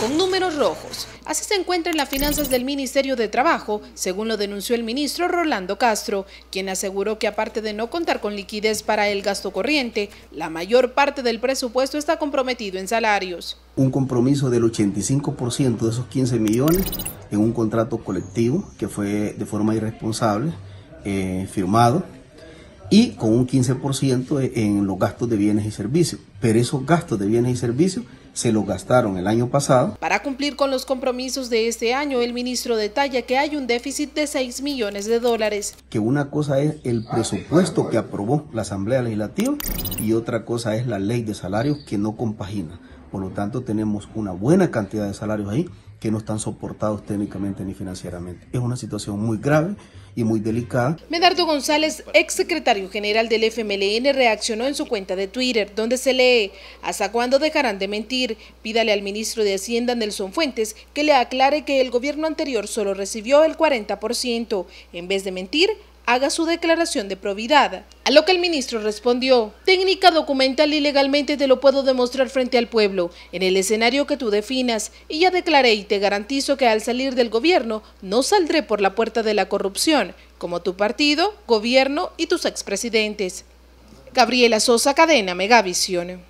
con números rojos. Así se encuentran las finanzas del Ministerio de Trabajo, según lo denunció el ministro Rolando Castro, quien aseguró que aparte de no contar con liquidez para el gasto corriente, la mayor parte del presupuesto está comprometido en salarios. Un compromiso del 85% de esos 15 millones en un contrato colectivo que fue de forma irresponsable eh, firmado y con un 15% en los gastos de bienes y servicios. Pero esos gastos de bienes y servicios se los gastaron el año pasado. Para cumplir con los compromisos de este año, el ministro detalla que hay un déficit de 6 millones de dólares. Que una cosa es el presupuesto que aprobó la Asamblea Legislativa y otra cosa es la ley de salarios que no compagina. Por lo tanto, tenemos una buena cantidad de salarios ahí que no están soportados técnicamente ni financieramente. Es una situación muy grave muy delicada. Medardo González, exsecretario general del FMLN, reaccionó en su cuenta de Twitter, donde se lee, ¿hasta cuándo dejarán de mentir? Pídale al ministro de Hacienda, Nelson Fuentes, que le aclare que el gobierno anterior solo recibió el 40%. En vez de mentir, haga su declaración de probidad. A lo que el ministro respondió, técnica documental y legalmente te lo puedo demostrar frente al pueblo, en el escenario que tú definas, y ya declaré y te garantizo que al salir del gobierno no saldré por la puerta de la corrupción, como tu partido, gobierno y tus expresidentes. Gabriela Sosa Cadena, Megavisión.